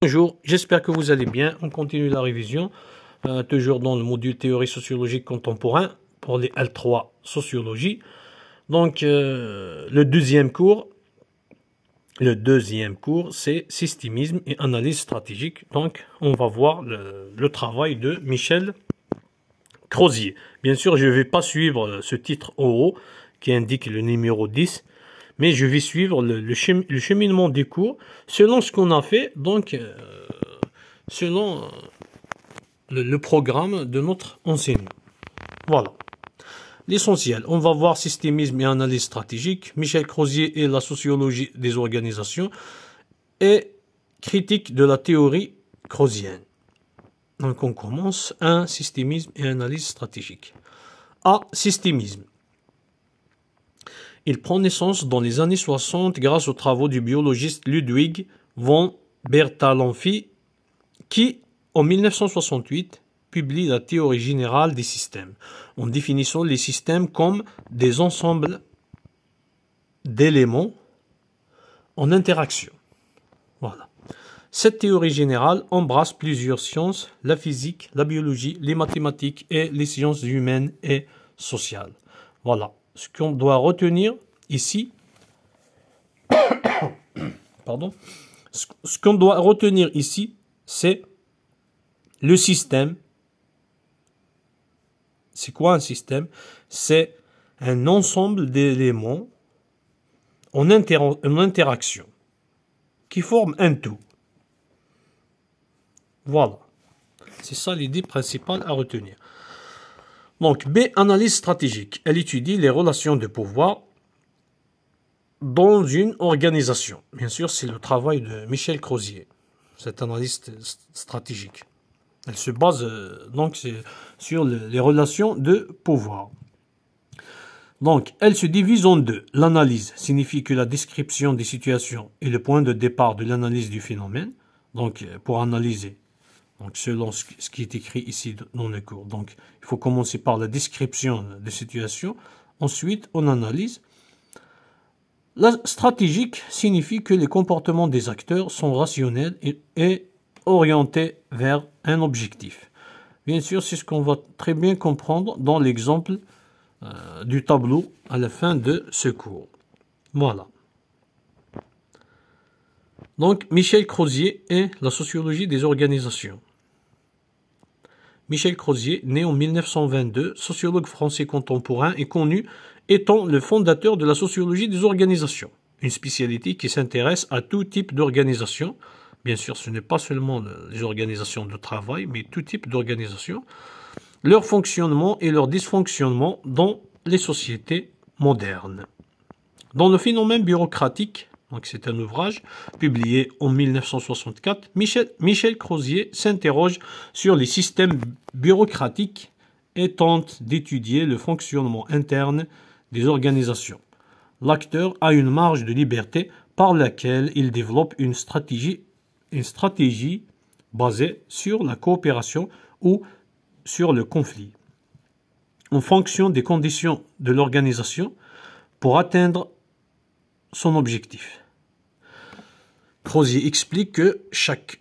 Bonjour, j'espère que vous allez bien. On continue la révision, euh, toujours dans le module théorie sociologique contemporain pour les L3 sociologie. Donc, euh, le deuxième cours, le deuxième cours, c'est systémisme et analyse stratégique. Donc, on va voir le, travail de Michel Crozier. Bien sûr, je ne vais pas suivre euh, ce titre au haut qui indique le numéro 10, mais je vais suivre le, cheminement des cours selon ce qu'on a fait, donc euh, selon euh, le, programme de notre enseignement. Voilà. L'essentiel, on va voir systémisme et analyse stratégique, Michel Crozier et la sociologie des organisations, et critique de la théorie crozienne. Donc on commence un systémisme et analyse stratégique. A. Systémisme. Il prend naissance dans les années 60 grâce aux travaux du biologiste Ludwig von Bertalanffy qui, en 1968, publie la théorie générale des systèmes, en définissant les systèmes comme des ensembles d'éléments en interaction. Voilà. Cette théorie générale embrasse plusieurs sciences, la physique, la biologie, les mathématiques et les sciences humaines et sociales. Voilà. Ce qu'on doit retenir, ici, pardon, ce qu'on doit retenir ici, c'est le système. C'est quoi un système C'est un ensemble d'éléments en, interaction qui forment un tout. Voilà. C'est ça l'idée principale à retenir. Donc B, analyse stratégique. Elle étudie les relations de pouvoir dans une organisation. Bien sûr, c'est le travail de Michel Crozier, cet analyste stratégique. Elle se base euh, donc sur les relations de pouvoir. Donc, elle se divise en deux. L'analyse signifie que la description des situations est le point de départ de l'analyse du phénomène. Donc, euh, pour analyser, donc selon ce qui est écrit ici dans le cours. Donc, il faut commencer par la description des situations. Ensuite, on analyse. La stratégique signifie que les comportements des acteurs sont rationnels et, orientés vers un objectif. Bien sûr, c'est ce qu'on va très bien comprendre dans l'exemple euh, du tableau à la fin de ce cours. Voilà. Donc, Michel Crozier et la sociologie des organisations. Michel Crozier, né en 1922, sociologue français contemporain, et connu étant le fondateur de la sociologie des organisations, une spécialité qui s'intéresse à tout type d'organisation. Bien sûr, ce n'est pas seulement les organisations de travail, mais tout type d'organisation, leur fonctionnement et leur dysfonctionnement dans les sociétés modernes. Dans le phénomène bureaucratique, donc c'est un ouvrage publié en 1964, Michel, Michel Crozier s'interroge sur les systèmes bureaucratiques et tente d'étudier le fonctionnement interne des organisations. L'acteur a une marge de liberté par laquelle il développe une stratégie, une stratégie basée sur la coopération ou sur le conflit. En fonction des conditions de l'organisation, pour atteindre son objectif. Crozier explique que chaque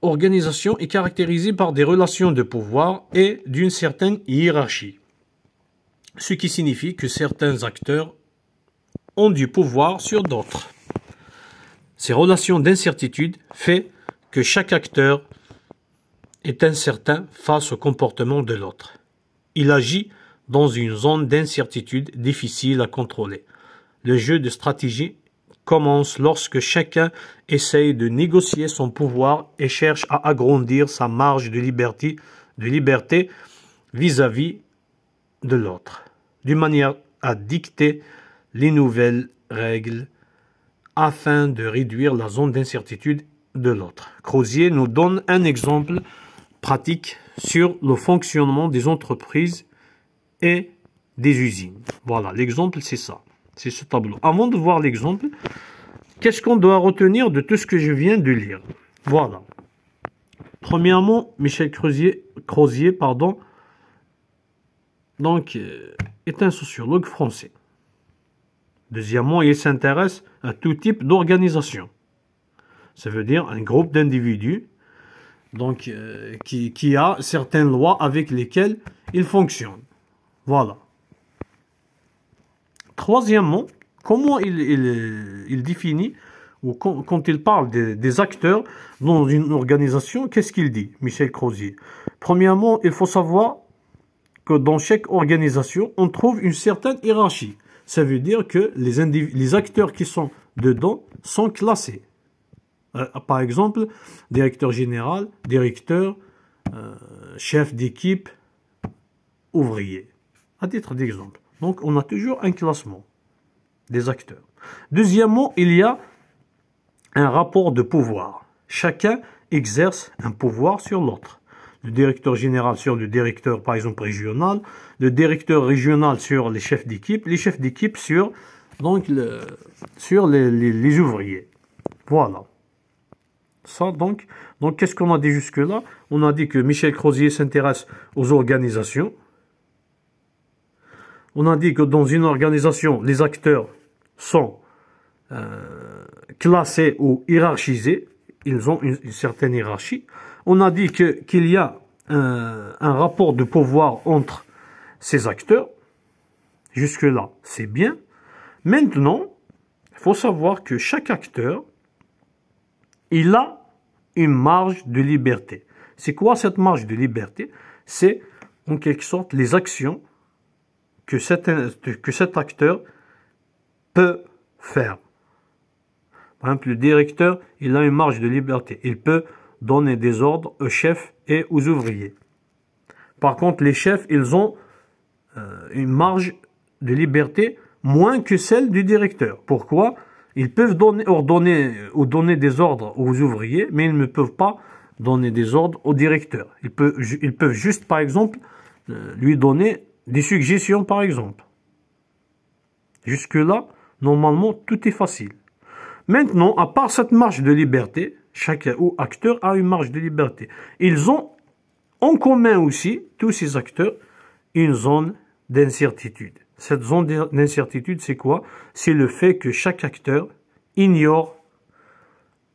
organisation est caractérisée par des relations de pouvoir et d'une certaine hiérarchie ce qui signifie que certains acteurs ont du pouvoir sur d'autres. Ces relations d'incertitude font que chaque acteur est incertain face au comportement de l'autre. Il agit dans une zone d'incertitude difficile à contrôler. Le jeu de stratégie commence lorsque chacun essaye de négocier son pouvoir et cherche à agrandir sa marge de liberté, de liberté vis-à-vis de l'autre, d'une manière à dicter les nouvelles règles afin de réduire la zone d'incertitude de l'autre. Crozier nous donne un exemple pratique sur le fonctionnement des entreprises et des usines. Voilà, l'exemple c'est ça, c'est ce tableau. Avant de voir l'exemple, qu'est-ce qu'on doit retenir de tout ce que je viens de lire Voilà. Premièrement, Michel Crozier, pardon, donc, euh, est un sociologue français. Deuxièmement, il s'intéresse à tout type d'organisation. Ça veut dire un groupe d'individus donc, euh, qui, a certaines lois avec lesquelles il fonctionne. Voilà. Troisièmement, comment il, euh, définit ou quand, il parle des, des, acteurs dans une organisation, qu'est-ce qu'il dit, Michel Crozier Premièrement, il faut savoir que dans chaque organisation, on trouve une certaine hiérarchie. Ça veut dire que les, les acteurs qui sont dedans sont classés. Euh, par exemple, directeur général, directeur, euh, chef d'équipe, ouvrier. À titre d'exemple. Donc, on a toujours un classement des acteurs. Deuxièmement, il y a un rapport de pouvoir. Chacun exerce un pouvoir sur l'autre le directeur général sur le directeur, par exemple, régional, le directeur régional sur les chefs d'équipe, les chefs d'équipe sur, donc, sur les, les, ouvriers. Voilà. Ça, donc, donc qu'est-ce qu'on a dit jusque-là On a dit que Michel Crozier s'intéresse aux organisations. On a dit que dans une organisation, les acteurs sont euh, classés ou hiérarchisés. Ils ont une certaine hiérarchie on a dit qu'il y a un, rapport de pouvoir entre ces acteurs. Jusque-là, c'est bien. Maintenant, il faut savoir que chaque acteur, il a une marge de liberté. C'est quoi cette marge de liberté C'est en quelque sorte les actions que cet, que cet acteur peut faire. Par exemple, le directeur, il a une marge de liberté. Il peut donner des ordres aux chefs et aux ouvriers. Par contre, les chefs, ils ont euh, une marge de liberté moins que celle du directeur. Pourquoi Ils peuvent donner, euh, ou donner des ordres aux ouvriers, mais ils ne peuvent pas donner des ordres au directeur. Ils peuvent, ils peuvent juste, par exemple, euh, lui donner des suggestions, par exemple. Jusque-là, normalement, tout est facile. Maintenant, à part cette marge de liberté, chaque acteur a une marge de liberté. Ils ont en commun aussi, tous ces acteurs, une zone d'incertitude. Cette zone d'incertitude, c'est quoi C'est le fait que chaque acteur ignore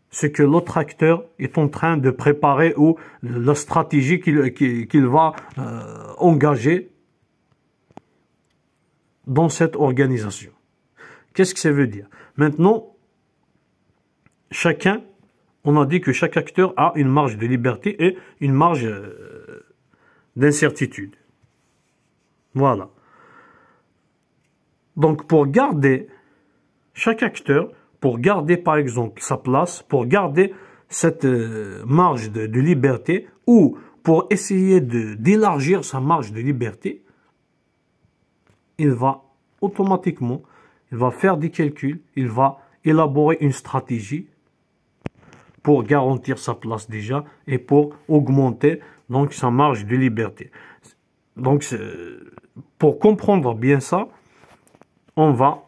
ce que l'autre acteur est en train de préparer ou la stratégie qu'il va euh, engager dans cette organisation. Qu'est-ce que ça veut dire Maintenant, chacun on a dit que chaque acteur a une marge de liberté et une marge euh, d'incertitude. Voilà. Donc pour garder chaque acteur, pour garder par exemple sa place, pour garder cette euh, marge de, liberté ou pour essayer d'élargir sa marge de liberté, il va automatiquement, il va faire des calculs, il va élaborer une stratégie pour garantir sa place déjà et pour augmenter donc sa marge de liberté. Donc pour comprendre bien ça, on va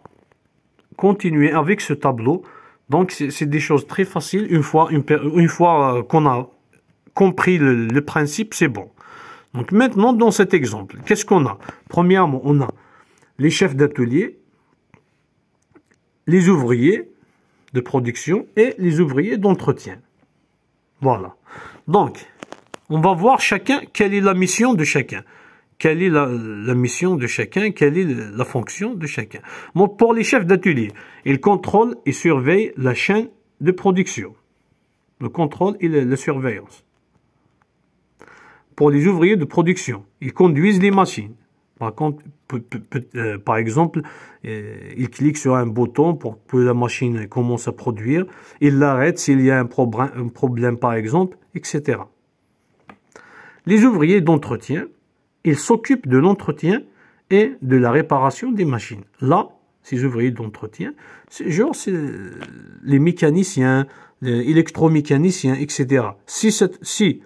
continuer avec ce tableau. Donc c'est des choses très faciles. Une fois, une, fois euh, qu'on a compris le principe, c'est bon. Donc maintenant, dans cet exemple, qu'est-ce qu'on a Premièrement, on a les chefs d'atelier, les ouvriers, de production et les ouvriers d'entretien. Voilà. Donc, on va voir chacun quelle est la mission de chacun. Quelle est la, mission de chacun, quelle est la fonction de chacun. Bon, pour les chefs d'atelier, ils contrôlent et surveillent la chaîne de production. Le contrôle et la, la surveillance. Pour les ouvriers de production, ils conduisent les machines. Par contre, euh, par exemple, euh, il clique sur un bouton pour que la machine commence à produire, il l'arrête s'il y a un, problème, un problème par exemple, etc. Les ouvriers d'entretien, ils s'occupent de l'entretien et de la réparation des machines. Là, ces ouvriers d'entretien, c'est genre euh, les mécaniciens, les électromécaniciens, etc. Si, si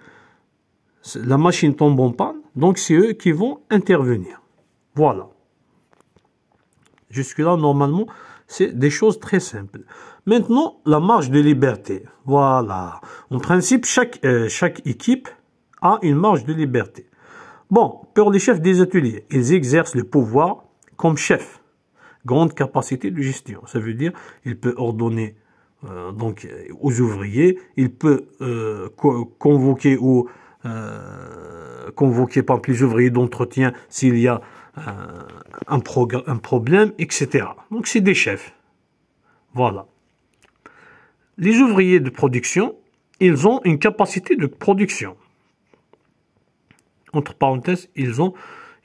la machine tombe en panne, donc c'est eux qui vont intervenir. Voilà. Jusque-là, normalement, c'est des choses très simples. Maintenant, la marge de liberté. Voilà. En principe, chaque, euh, chaque équipe a une marge de liberté. Bon, pour les chefs des ateliers, ils exercent le pouvoir comme chef. Grande capacité de gestion. Ça veut dire il peut ordonner euh, donc, euh, aux ouvriers, il peut convoquer ou convoquer par les ouvriers d'entretien s'il y a un, problème, etc. Donc c'est des chefs. Voilà. Les ouvriers de production, ils ont une capacité de production. Entre parenthèses, ils ont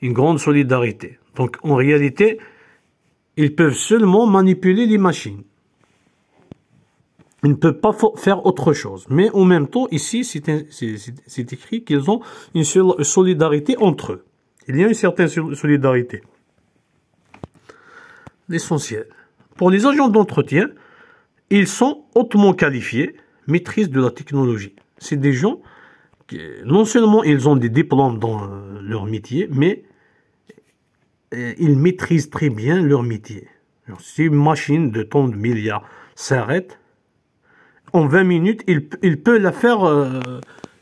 une grande solidarité. Donc en réalité, ils peuvent seulement manipuler les machines. Ils ne peuvent pas faire autre chose. Mais en même temps, ici, c'est écrit qu'ils ont une solidarité entre eux il y a une certaine solidarité. L'essentiel. Pour les agents d'entretien, ils sont hautement qualifiés, maîtrisent de la technologie. C'est des gens qui, non seulement ils ont des diplômes dans euh, leur métier, mais euh, ils maîtrisent très bien leur métier. si une machine de tonde de milliards s'arrête, en 20 minutes, il, peut la faire, euh,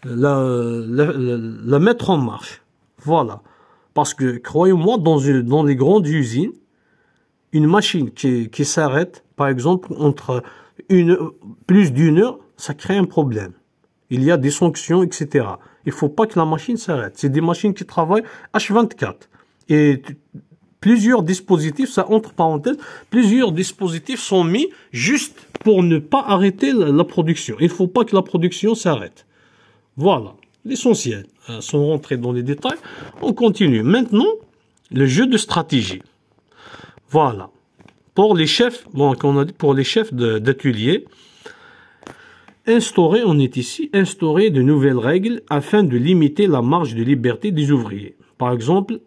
la mettre en marche. Voilà. Parce que, croyez-moi, dans, dans les grandes usines, une machine qui, s'arrête, par exemple, entre une, plus d'une heure, ça crée un problème. Il y a des sanctions, etc. Il faut pas que la machine s'arrête. C'est des machines qui travaillent H24. Et plusieurs dispositifs, ça entre parenthèses, plusieurs dispositifs sont mis juste pour ne pas arrêter la, la production. Il faut pas que la production s'arrête. Voilà essentiels. Hein, sans rentrer dans les détails, on continue. Maintenant, le jeu de stratégie. Voilà. Pour les chefs, bon, on a pour les chefs d'atelier, instaurer, on est ici, instaurer de nouvelles règles afin de limiter la marge de liberté des ouvriers. Par exemple,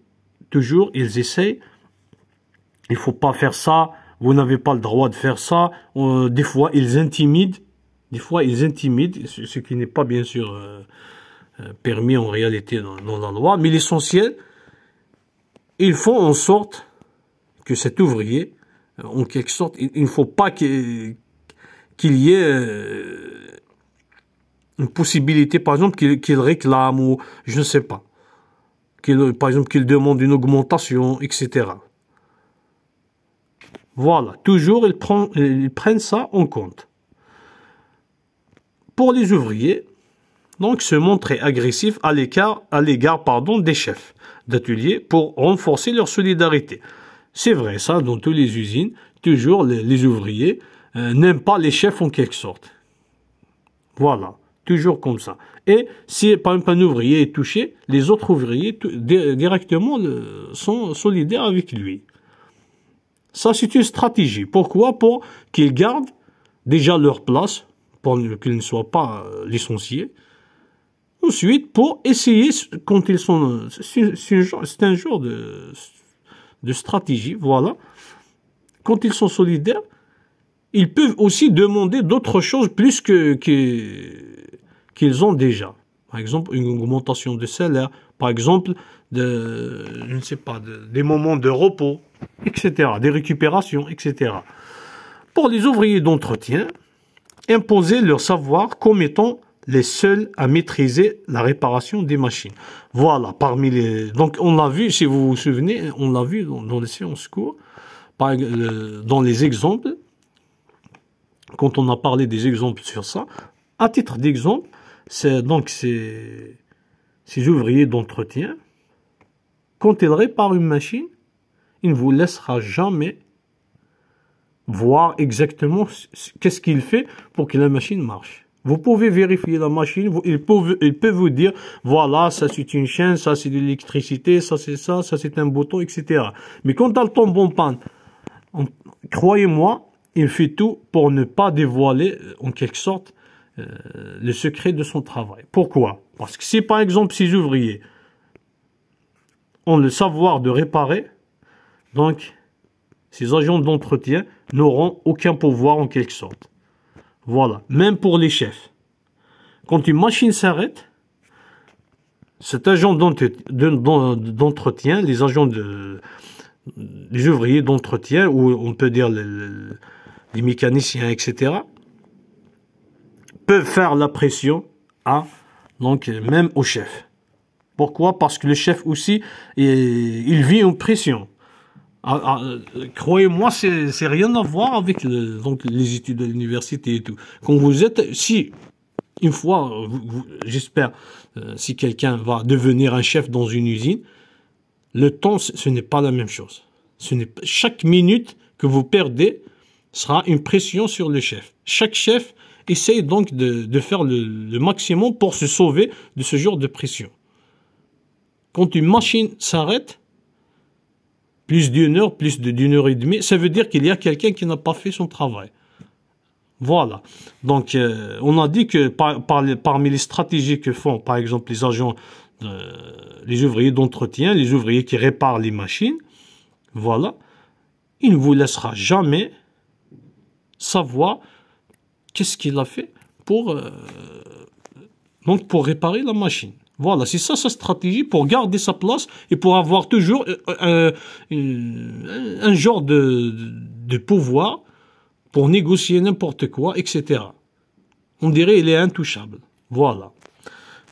toujours, ils essayent, il faut pas faire ça, vous n'avez pas le droit de faire ça. Euh, des fois, ils intimident, des fois, ils intimident, ce qui n'est pas bien sûr euh, euh, permis en réalité dans, la loi, mais l'essentiel, il faut en sorte que cet ouvrier, euh, en quelque sorte, il ne faut pas qu'il y ait euh, une possibilité, par exemple, qu'il réclame ou je ne sais pas. par exemple, qu'il demande une augmentation, etc. Voilà, toujours ils prennent ça en compte. Pour les ouvriers, donc se montrer agressif à l'égard des chefs d'atelier pour renforcer leur solidarité. C'est vrai, ça, dans toutes les usines, toujours les, ouvriers euh, n'aiment pas les chefs en quelque sorte. Voilà, toujours comme ça. Et si par exemple un ouvrier est touché, les autres ouvriers directement euh, sont solidaires avec lui. Ça, c'est une stratégie. Pourquoi Pour qu'ils gardent déjà leur place, pour qu'ils ne soient pas euh, licenciés, ensuite pour essayer quand ils sont c'est un genre de, stratégie voilà quand ils sont solidaires ils peuvent aussi demander d'autres choses plus que qu'ils ont déjà par exemple une augmentation de salaire par exemple de je ne sais pas des moments de repos etc des récupérations etc pour les ouvriers d'entretien imposer leur savoir comme étant les seuls à maîtriser la réparation des machines. Voilà, parmi les... Donc on l'a vu, si vous vous souvenez, on l'a vu dans, les séances cours, dans les exemples, quand on a parlé des exemples sur ça, à titre d'exemple, c'est donc ces, ouvriers d'entretien, quand ils réparent une machine, il ne vous laissera jamais voir exactement qu'est-ce qu'il fait pour que la machine marche. Vous pouvez vérifier la machine, il, peut, vous dire, voilà, ça c'est une chaîne, ça c'est de l'électricité, ça c'est ça, ça c'est un bouton, etc. Mais quand elle tombe en panne, croyez-moi, il fait tout pour ne pas dévoiler, euh, en quelque sorte, euh, le secret de son travail. Pourquoi Parce que si par exemple ces ouvriers ont le savoir de réparer, donc ces agents d'entretien n'auront aucun pouvoir en quelque sorte. Voilà, même pour les chefs. Quand une machine s'arrête, cet agent d'entretien, les agents de, les ouvriers d'entretien, ou on peut dire les, mécaniciens, etc., peuvent faire la pression à, donc, même au chef. Pourquoi Parce que le chef aussi, il vit en pression. Ah, ah, croyez-moi, c'est rien à voir avec donc les études de l'université et tout. Quand vous êtes, si une fois, j'espère, euh, si quelqu'un va devenir un chef dans une usine, le temps, ce n'est pas la même chose. Ce n'est chaque minute que vous perdez sera une pression sur le chef. Chaque chef essaye donc de, faire le maximum pour se sauver de ce genre de pression. Quand une machine s'arrête, plus d'une heure, plus d'une heure et demie, ça veut dire qu'il y a quelqu'un qui n'a pas fait son travail. Voilà. Donc, euh, on a dit que parmi les stratégies que font, par exemple, les agents, euh, les ouvriers d'entretien, les ouvriers qui réparent les machines, voilà, il ne vous laissera jamais savoir qu'est-ce qu'il a fait pour, euh, donc pour réparer la machine. Voilà, c'est ça sa stratégie pour garder sa place et pour avoir toujours euh, euh, euh, un, genre de, pouvoir pour négocier n'importe quoi, etc. On dirait il est intouchable. Voilà.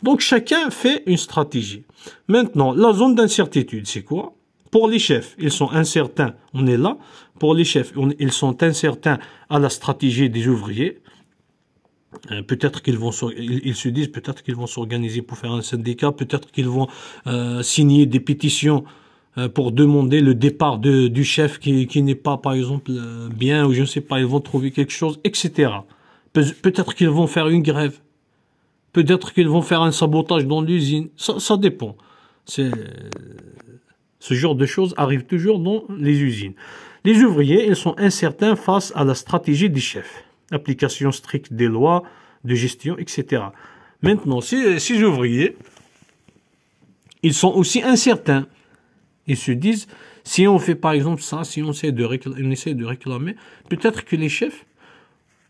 Donc chacun fait une stratégie. Maintenant, la zone d'incertitude, c'est quoi Pour les chefs, ils sont incertains, on est là. Pour les chefs, ils sont incertains à la stratégie des ouvriers. Euh, peut-être qu'ils vont, ils, se disent peut-être qu'ils vont s'organiser pour faire un syndicat, peut-être qu'ils vont euh, signer des pétitions euh, pour demander le départ du chef qui, qui n'est pas, par exemple, bien, ou je ne sais pas, ils vont trouver quelque chose, etc. peut-être qu'ils vont faire une grève, peut-être qu'ils vont faire un sabotage dans l'usine, ça, ça dépend. ce genre de choses arrive toujours dans les usines. Les ouvriers, ils sont incertains face à la stratégie des chefs application stricte des lois de gestion, etc. Maintenant, ces, ouvriers, ils sont aussi incertains. Ils se disent, si on fait par exemple ça, si on essaie de réclamer, de réclamer peut-être que les chefs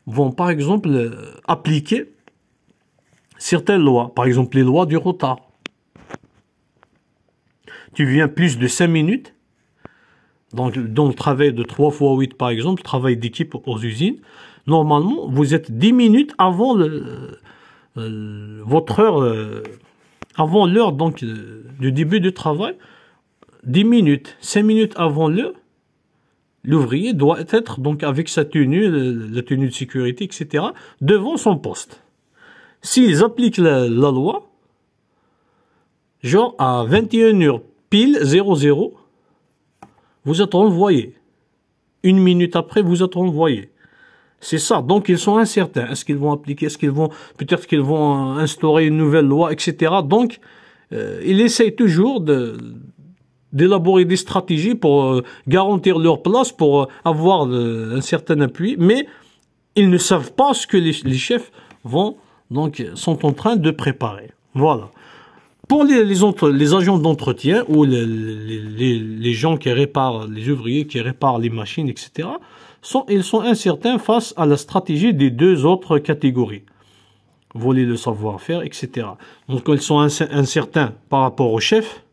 vont par exemple euh, appliquer certaines lois, par exemple les lois du retard. Tu viens plus de 5 minutes, donc dans le travail de 3 x 8 par exemple, travail d'équipe aux usines, normalement, vous êtes 10 minutes avant euh, votre heure, euh, avant l'heure donc euh, du début du travail, 10 minutes, 5 minutes avant l'heure, l'ouvrier doit être donc avec sa tenue, la tenue de sécurité, etc., devant son poste. S'ils appliquent la, loi, genre à 21h pile 00, vous êtes envoyé. Une minute après, vous êtes envoyé. C'est ça. Donc ils sont incertains. Est-ce qu'ils vont appliquer Est-ce qu'ils vont peut-être qu'ils vont euh, instaurer une nouvelle loi, etc. Donc euh, ils essayent toujours de d'élaborer des stratégies pour euh, garantir leur place, pour euh, avoir un certain appui, mais ils ne savent pas ce que les, chefs vont donc sont en train de préparer. Voilà. Pour les, les, les agents d'entretien ou les, les gens qui réparent, les ouvriers qui réparent les machines, etc., ils sont incertains face à la stratégie des deux autres catégories. Voler le savoir-faire, etc. Donc ils sont incertains par rapport au chef.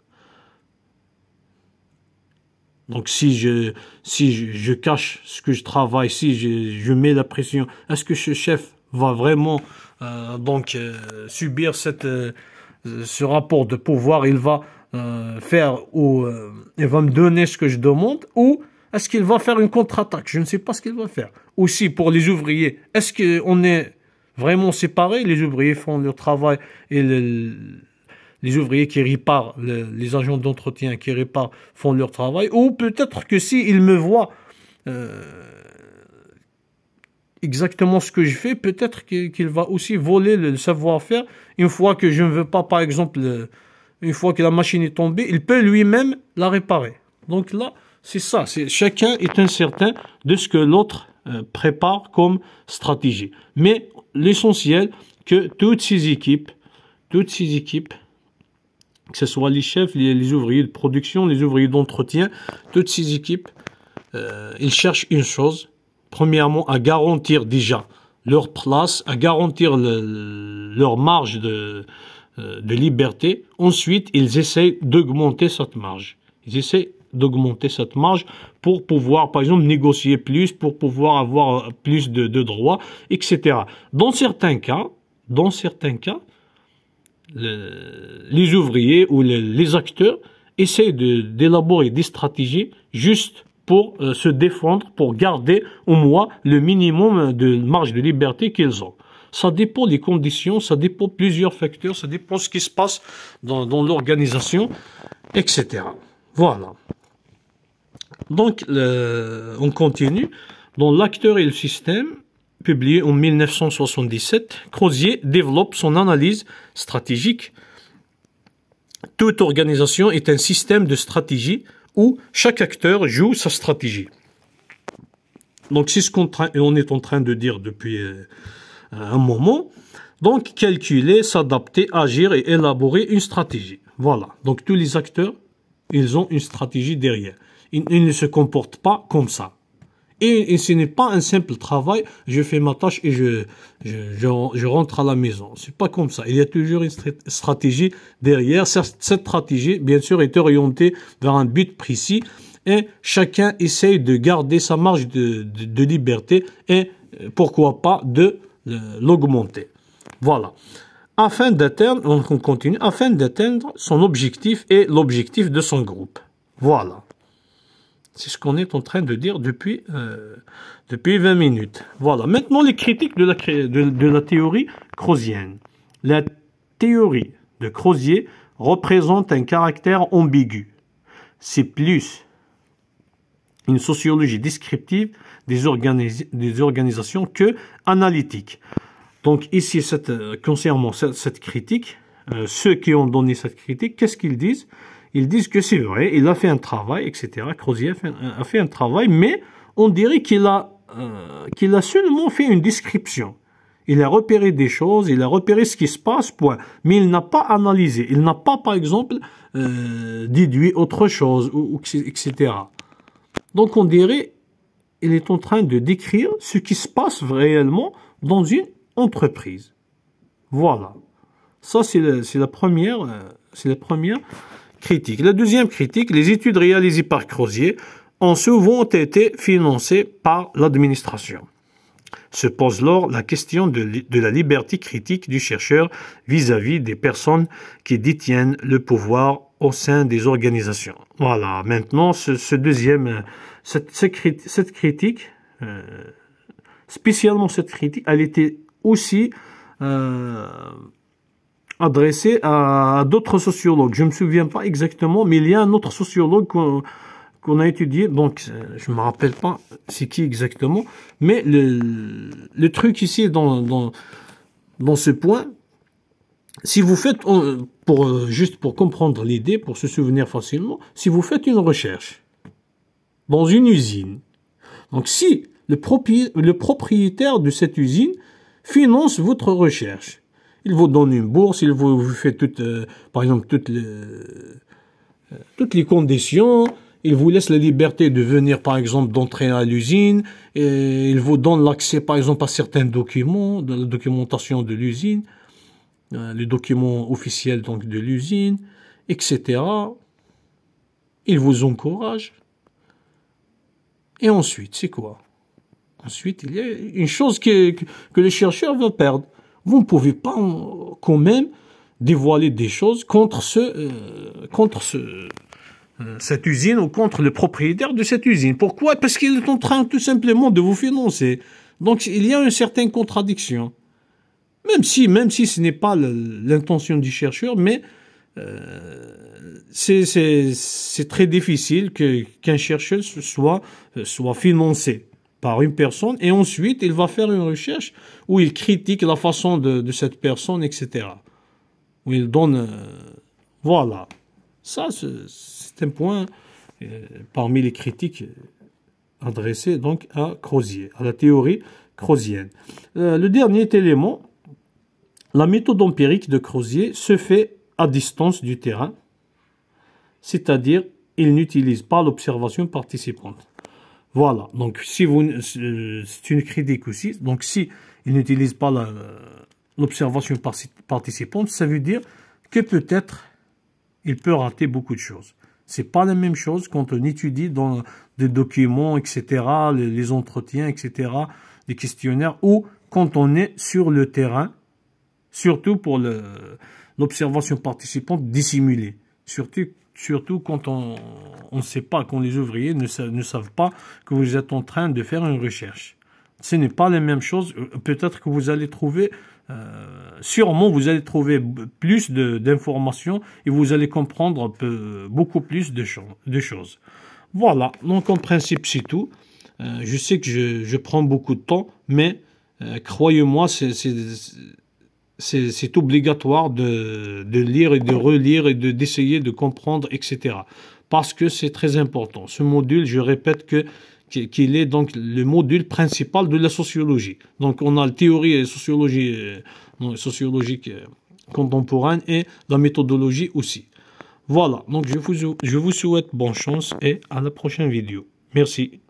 Donc si je, si je, cache ce que je travaille, si je, je mets la pression, est-ce que ce chef va vraiment euh, donc euh, subir cette, euh, ce rapport de pouvoir Il va faire ou il va me donner ce que je demande ou est-ce qu'il va faire une contre-attaque Je ne sais pas ce qu'il va faire. Aussi, pour les ouvriers, est-ce qu'on est vraiment séparés Les ouvriers font leur travail et les ouvriers qui réparent, les agents d'entretien qui réparent font leur travail. Ou peut-être que s'il me voit euh, exactement ce que je fais, peut-être qu'il va aussi voler le savoir-faire. Une fois que je ne veux pas, par exemple, une fois que la machine est tombée, il peut lui-même la réparer. Donc là, c'est ça, chacun est incertain de ce que l'autre euh, prépare comme stratégie. Mais l'essentiel, que toutes ces équipes, toutes ces équipes, que ce soit les chefs, les, ouvriers de production, les ouvriers d'entretien, toutes ces équipes, euh, ils cherchent une chose, premièrement à garantir déjà leur place, à garantir leur marge euh, de, liberté. Ensuite, ils essayent d'augmenter cette marge. Ils essayent d'augmenter cette marge pour pouvoir, par exemple, négocier plus, pour pouvoir avoir euh, plus de, droits, etc. Dans certains cas, dans certains cas, les ouvriers ou les acteurs essayent d'élaborer des stratégies juste pour euh, se défendre, pour garder au moins le minimum de marge de liberté qu'ils ont. Ça dépend des conditions, ça dépend plusieurs facteurs, ça dépend ce qui se passe dans l'organisation, etc. Voilà. Donc, le, on continue. Dans L'acteur et le système, publié en 1977, Crozier développe son analyse stratégique. Toute organisation est un système de stratégie où chaque acteur joue sa stratégie. Donc, c'est ce qu'on est en train de dire depuis euh, un moment. Donc, calculer, s'adapter, agir et élaborer une stratégie. Voilà. Donc, tous les acteurs, ils ont une stratégie derrière il, ne se comporte pas comme ça. Et, ce n'est pas un simple travail, je fais ma tâche et je, je, rentre à la maison. C'est pas comme ça. Il y a toujours une stratégie derrière. Cette stratégie, bien sûr, est orientée vers un but précis et chacun essaye de garder sa marge de, liberté et euh, pourquoi pas de, de euh, l'augmenter. Voilà. Afin d'atteindre, on continue, afin d'atteindre son objectif et l'objectif de son groupe. Voilà. C'est ce qu'on est en train de dire depuis, euh, depuis 20 minutes. Voilà. Maintenant, les critiques de la, de, la théorie crozienne. La théorie de Crozier représente un caractère ambigu. C'est plus une sociologie descriptive des, des organisations que analytique. Donc ici, cette, euh, concernant cette, critique, euh, ceux qui ont donné cette critique, qu'est-ce qu'ils disent ils disent que c'est vrai, il a fait un travail, etc. Crozier a fait un, travail, mais on dirait euh, qu'il a, seulement fait une description. Il a repéré des choses, il a repéré ce qui se passe, point. Mais il n'a pas analysé, il n'a pas, par exemple, euh, déduit autre chose, ou, etc. Donc on dirait, il est en train de décrire ce qui se passe réellement dans une entreprise. Voilà. Ça, c'est la, première, c'est la première euh, critique. La deuxième critique, les études réalisées par Crozier ont souvent été financées par l'administration. Se pose alors la question de, la liberté critique du chercheur vis-à-vis des personnes qui détiennent le pouvoir au sein des organisations. Voilà, maintenant, ce, deuxième, cette, critique, euh, spécialement cette critique, elle était aussi euh, adressé à, d'autres sociologues. Je ne me souviens pas exactement, mais il y a un autre sociologue qu'on a étudié, donc euh, je ne me rappelle pas c'est qui exactement, mais le, truc ici dans, dans, ce point, si vous faites, euh, pour, euh, juste pour comprendre l'idée, pour se souvenir facilement, si vous faites une recherche dans une usine, donc si le, propriétaire de cette usine finance votre recherche, il vous donne une bourse, il vous, fait toutes, euh, par exemple, toutes les, euh, toutes les conditions, il vous laisse la liberté de venir, par exemple, d'entrer à l'usine, il vous donne l'accès, par exemple, à certains documents, de la documentation de l'usine, euh, les documents officiels donc de l'usine, etc. Il vous encourage. Et ensuite, c'est quoi Ensuite, il y a une chose que, que les chercheurs veulent perdre vous ne pouvez pas euh, quand même dévoiler des choses contre ce, euh, contre ce, euh, cette usine ou contre le propriétaire de cette usine. Pourquoi Parce qu'il est en train tout simplement de vous financer. Donc il y a une certaine contradiction. Même si, même si ce n'est pas l'intention du chercheur, mais euh, c'est très difficile qu'un chercheur soit, soit financé par une personne et ensuite il va faire une recherche où il critique la façon de, cette personne, etc. Où il donne... Euh, voilà. Ça, c'est un point euh, parmi les critiques euh, adressées donc à Crozier, à la théorie crozienne. le dernier élément, la méthode empirique de Crozier se fait à distance du terrain, c'est-à-dire il n'utilise pas l'observation participante. Voilà, donc si vous, euh, c'est une critique aussi, donc si il n'utilise pas euh, l'observation participante, ça veut dire que peut-être il peut rater beaucoup de choses. C'est pas la même chose quand on étudie dans des documents, etc., les, entretiens, etc., les questionnaires, ou quand on est sur le terrain, surtout pour l'observation participante dissimulée. Surtout surtout quand on ne sait pas, quand les ouvriers ne, savent pas que vous êtes en train de faire une recherche. Ce n'est pas la même chose. Euh, peut-être que vous allez trouver, euh, sûrement vous allez trouver plus d'informations et vous allez comprendre beaucoup plus de, choses. Voilà, donc en principe c'est tout. Euh, je sais que je, prends beaucoup de temps, mais croyez-moi, c'est c'est obligatoire de, lire et de relire et d'essayer de, comprendre, etc. Parce que c'est très important. Ce module, je répète que qu'il est donc le module principal de la sociologie. Donc on a la théorie et sociologie euh, sociologique euh, contemporaine et la méthodologie aussi. Voilà, donc je vous souhaite bonne chance et à la prochaine vidéo. Merci.